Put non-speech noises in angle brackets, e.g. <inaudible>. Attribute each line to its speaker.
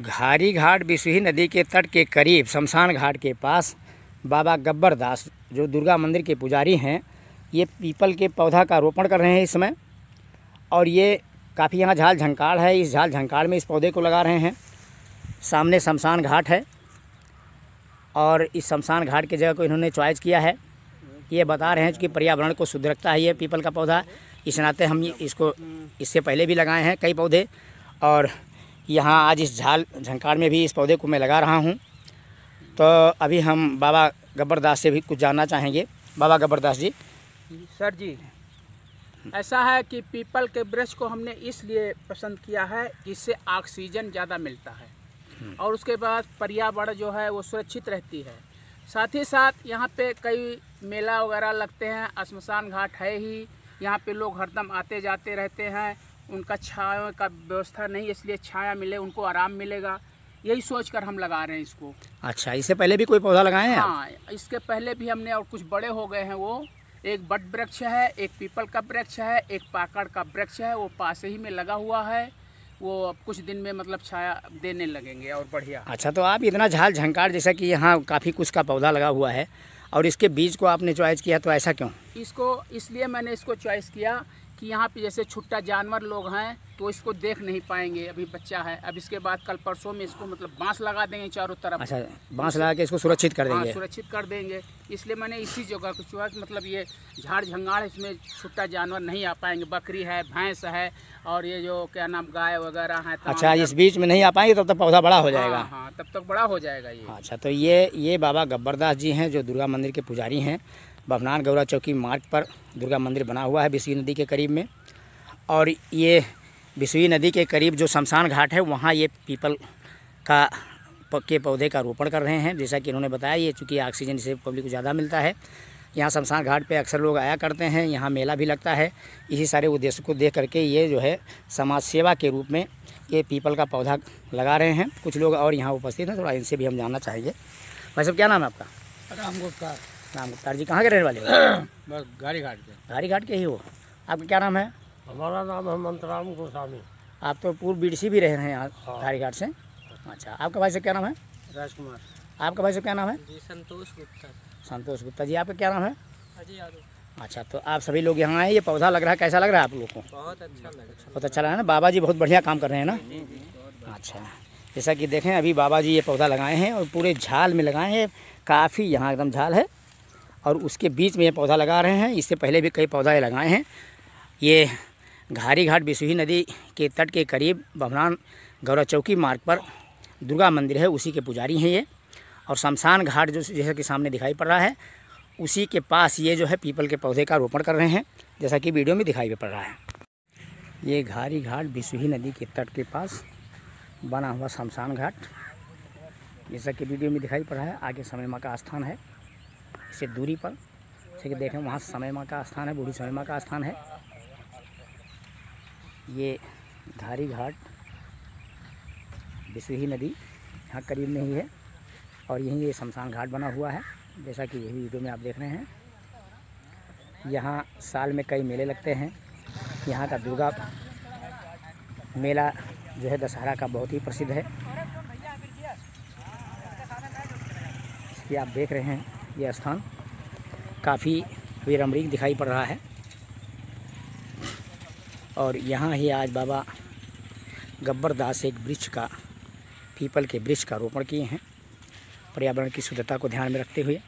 Speaker 1: घारी घाट बिसुही नदी के तट के करीब शमशान घाट के पास बाबा गब्बर दास जो दुर्गा मंदिर के पुजारी हैं ये पीपल के पौधा का रोपण कर रहे हैं इस समय और ये काफ़ी यहाँ झाल झंकार है इस झाल झंकार में इस पौधे को लगा रहे हैं सामने शमशान घाट है और इस शमशान घाट की जगह को इन्होंने चॉइस किया है ये बता रहे हैं कि पर्यावरण को शुद्ध रखता है ये पीपल का पौधा इस नाते हम इसको इससे पहले भी लगाए हैं कई पौधे और यहाँ आज इस झाल झंकार में भी इस पौधे को मैं लगा रहा हूँ तो अभी हम बाबा गब्बरदास से भी कुछ जानना चाहेंगे बाबा गब्बरदास जी
Speaker 2: सर जी ऐसा है कि पीपल के ब्रश को हमने इसलिए पसंद किया है इससे ऑक्सीजन ज़्यादा मिलता है हम्म। और उसके बाद पर्यावरण जो है वो सुरक्षित रहती है साथ ही साथ यहाँ पे कई मेला वगैरह लगते हैं शमशान घाट है ही यहाँ पे लोग हरदम आते जाते रहते हैं उनका छाया का व्यवस्था नहीं इसलिए छाया मिले उनको आराम मिलेगा यही सोच कर हम लगा रहे हैं इसको
Speaker 1: अच्छा इससे पहले भी कोई पौधा लगाए हैं हाँ
Speaker 2: इसके पहले भी हमने और कुछ बड़े हो गए हैं वो एक बट वृक्ष है एक पीपल का वृक्ष है एक पाकड़ का वृक्ष है वो पास ही में लगा हुआ है वो अब कुछ दिन में मतलब छाया देने लगेंगे और बढ़िया
Speaker 1: अच्छा तो आप इतना झाल झंकार जैसा कि यहाँ काफ़ी कुछ का पौधा लगा हुआ है और इसके बीज को आपने चॉइस किया तो ऐसा क्यों
Speaker 2: इसको इसलिए मैंने इसको चॉइस किया कि यहाँ पे जैसे छुट्टा जानवर लोग हैं तो इसको देख नहीं पाएंगे अभी बच्चा है अब इसके बाद कल परसों में इसको मतलब बांस लगा देंगे चारों तरफ अच्छा बांस लगा के इसको सुरक्षित कर हाँ, देंगे सुरक्षित कर देंगे इसलिए मैंने इसी जगह को चुना मतलब ये झाड़ झंगाड़ इसमें छुट्टा जानवर नहीं आ पाएंगे बकरी है भैंस है और ये जो क्या नाम गाय वगैरह है अच्छा इस
Speaker 1: बीच में नहीं आ पाएंगे तब तक पौधा बड़ा हो जाएगा हाँ,
Speaker 2: हाँ तब तक बड़ा हो जाएगा ये हाँ, अच्छा
Speaker 1: तो ये ये बाबा गब्बरदास जी हैं जो दुर्गा मंदिर के पुजारी हैं बभनान गौरा चौकी मार्ग पर दुर्गा मंदिर बना हुआ है बिसुई नदी के करीब में और ये बिसुई नदी के करीब जो शमशान घाट है वहाँ ये पीपल का पक्के पौधे का रोपण कर रहे हैं जैसा कि इन्होंने बताया ये चूँकि ऑक्सीजन से पब्लिक को ज़्यादा मिलता है यहाँ शमशान घाट पे अक्सर लोग आया करते हैं यहाँ मेला भी लगता है इसी सारे उद्देश्य को देख करके ये जो है समाज सेवा के रूप में ये पीपल का पौधा लगा रहे हैं कुछ लोग और यहाँ उपस्थित हैं थोड़ा इनसे भी हम जानना चाहेंगे भाई साहब क्या नाम है आपका राम गुप्ता राम गुप्तार जी कहाँ के रहने वाले हो <coughs>
Speaker 2: बस गाड़ी घाट के
Speaker 1: गाड़ी घाट के ही हो आपका क्या नाम है हमारा नाम हेमंत राम गोस्वामी आप तो पूर्व बीडसी भी रहे हैं यहाँ हाँ। घाट से अच्छा आपका भाई से क्या नाम है राजकुमार आपका भाई से क्या नाम है संतोष गुप्ता संतोष गुप्ता जी आपका क्या नाम है अजय यादव अच्छा तो आप सभी लोग यहाँ आए ये पौधा लग रहा है कैसा लग रहा है आप लोग को बहुत अच्छा बहुत अच्छा लग रहा है ना बाबा जी बहुत बढ़िया काम कर रहे हैं ना अच्छा जैसा कि देखें अभी बाबा जी ये पौधा लगाए हैं और पूरे झाल में लगाए हैं काफ़ी यहाँ एकदम झाल है और उसके बीच में ये पौधा लगा रहे हैं इससे पहले भी कई पौधा लगाए हैं ये घारी घाट बिसुही नदी के तट के करीब बभरान गौरव चौकी मार्ग पर दुर्गा मंदिर है उसी के पुजारी हैं ये और शमशान घाट जो जैसा कि सामने दिखाई पड़ रहा है उसी के पास ये जो है पीपल के पौधे का रोपण कर रहे हैं जैसा कि वीडियो में दिखाई पड़ रहा है ये घारी घाट बिसुही नदी के तट के पास बना हुआ शमशान घाट जैसा कि वीडियो में दिखाई पड़ रहा है आगे समय माँ का स्थान है इसे दूरी पर जैसे कि देखें वहाँ समय माँ का स्थान है बूढ़ी समय माँ का स्थान है ये धारी घाट बिसुही नदी यहाँ करीब में ही है और यहीं ये शमशान घाट बना हुआ है जैसा कि यही वीडियो में आप देख रहे हैं यहाँ साल में कई मेले लगते हैं यहाँ का दुर्गा मेला जो है दशहरा का बहुत ही प्रसिद्ध है इसकी आप देख रहे हैं यह स्थान काफ़ी विरमरीक दिखाई पड़ रहा है और यहाँ ही आज बाबा गब्बर दास एक वृक्ष का पीपल के वृक्ष का रोपण किए हैं पर्यावरण की शुद्धता को ध्यान में रखते हुए